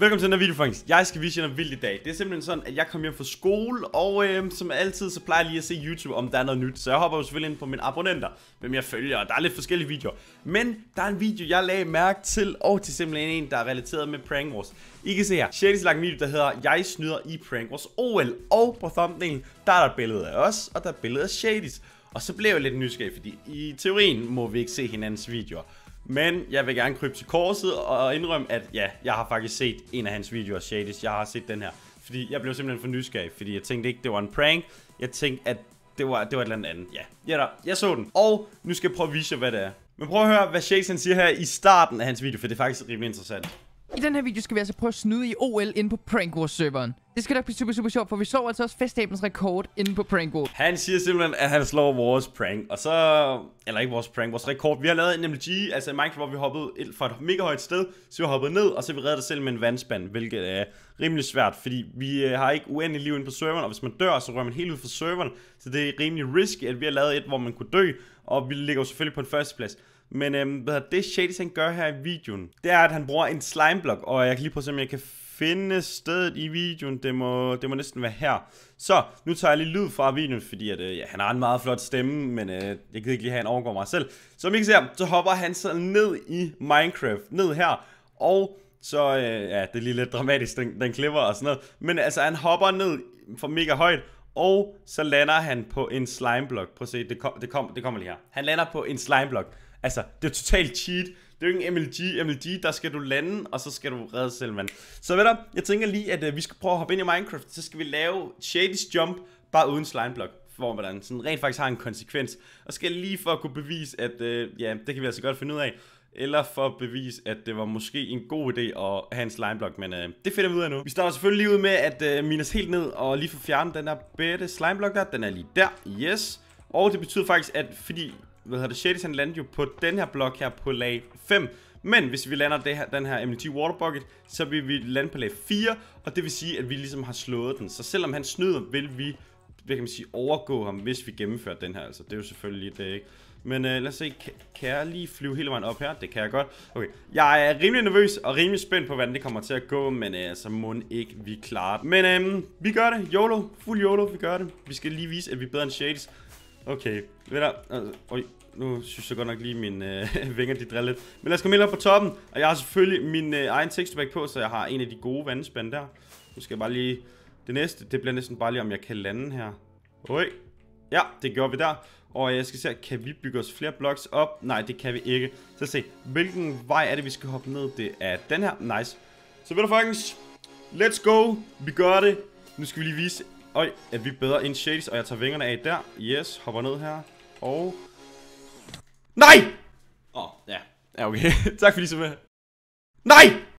Velkommen til den her video, folks. Jeg skal vise jer noget vildt i dag. Det er simpelthen sådan, at jeg kom hjem fra skole, og øh, som altid, så plejer jeg lige at se YouTube, om der er noget nyt. Så jeg hopper jo selvfølgelig ind på mine abonnenter, hvem jeg følger, og der er lidt forskellige videoer. Men der er en video, jeg lagde mærke til, og til simpelthen en, der er relateret med Prank Wars. I kan se her, lagt en video, der hedder Jeg snyder i Prank Wars OL. Og på thumbnailen, der er der et billede af os, og der er et billede af Shadys. Og så blev jeg lidt nysgerrig, fordi i teorien må vi ikke se hinandens videoer. Men jeg vil gerne krybe til korset og indrømme, at ja, jeg har faktisk set en af hans videoer, Shadis. Jeg har set den her. Fordi jeg blev simpelthen for nysgerrig, fordi jeg tænkte ikke, det var en prank. Jeg tænkte, at det var, det var et eller andet Ja, da, jeg så den. Og nu skal jeg prøve at vise jer, hvad det er. Men prøv at høre, hvad Shadis siger her i starten af hans video, for det er faktisk rimelig interessant. I den her video skal vi altså prøve at snyde i OL inde på Prank Wars-serveren. Det skal da blive super, super sjovt, for vi så altså også festabens rekord inde på Prank Wars. Han siger simpelthen, at han slår vores prank, og så... Eller ikke vores prank, vores rekord. Vi har lavet en MLG, altså i Minecraft, hvor vi hoppede fra et mega højt sted, så vi hoppede ned, og så vi redder os selv med en vandspand, hvilket er rimelig svært, fordi vi øh, har ikke uendelig liv inde på serveren, og hvis man dør, så rører man helt ud fra serveren, så det er rimelig risky, at vi har lavet et, hvor man kunne dø, og vi ligger jo selvfølgelig på en førsteplads. Men øhm, hvad det Shady han gør her i videoen, det er, at han bruger en slimeblok, og jeg kan lige prøve at se, om jeg kan finde stedet i videoen. Det må, det må næsten være her. Så, nu tager jeg lige lyd fra videoen, fordi at, øh, ja, han har en meget flot stemme, men øh, jeg gider ikke lige have, han overgår mig selv. Som I kan se så hopper han så ned i Minecraft, ned her, og så, øh, ja, det er lige lidt dramatisk, den, den klipper og sådan noget. Men altså, han hopper ned for mega højt, og så lander han på en slimeblok. Prøv at se, det, kom, det, kom, det kommer lige her. Han lander på en slimeblok. Altså, det er totalt cheat. Det er jo ikke en MLG. MLG, der skal du lande, og så skal du redde mand. Så ved du, jeg tænker lige, at øh, vi skal prøve at hoppe ind i Minecraft. Så skal vi lave Shady's Jump, bare uden slimeblock. Hvor man sådan rent faktisk har en konsekvens. Og skal lige for at kunne bevise, at øh, ja, det kan vi altså godt finde ud af. Eller for at bevise, at det var måske en god idé at have en slimeblock, men øh, det finder vi ud af nu. Vi starter selvfølgelig lige ud med at øh, mines helt ned og lige få fjernet den der bedte slimeblock der. Den er lige der, yes. Og det betyder faktisk, at fordi hvad hedder det, Shady Sand landede jo på den her blok her på lag 5. Men hvis vi lander det her, den her MLT Water Bucket, så vil vi lande på lag 4, og det vil sige, at vi ligesom har slået den. Så selvom han snyder, vil vi hvad kan man sige, overgå ham, hvis vi gennemfører den her. Altså, det er jo selvfølgelig det, ikke? Men øh, lad os se, kan jeg lige flyve hele vejen op her? Det kan jeg godt. Okay, jeg er rimelig nervøs og rimelig spændt på, hvordan det kommer til at gå, men øh, altså, må ikke vi klarer det. Men øh, vi gør det. YOLO. Fuld YOLO, vi gør det. Vi skal lige vise, at vi er bedre end Shades. Okay, ved du, altså, øj, øh, nu synes jeg godt nok lige, mine øh, vinger de driller lidt. Men lad os komme ind op på toppen, og jeg har selvfølgelig min øh, egen texturebag på, så jeg har en af de gode vandspande der. Nu skal jeg bare lige, det næste, det bliver næsten bare lige, om jeg kan lande her. Oj, ja, det gjorde vi der. Og jeg skal se, kan vi bygge os flere blocks op? Nej, det kan vi ikke. Så se, hvilken vej er det, vi skal hoppe ned? Det er den her, nice. Så ved du folkens, let's go, vi gør det. Nu skal vi lige vise Oj, er vi bedre end shades, og jeg tager vingerne af der. Yes, hopper ned her. Og... Nej! Åh, oh, ja. Ja, okay. tak fordi I så med. Nej!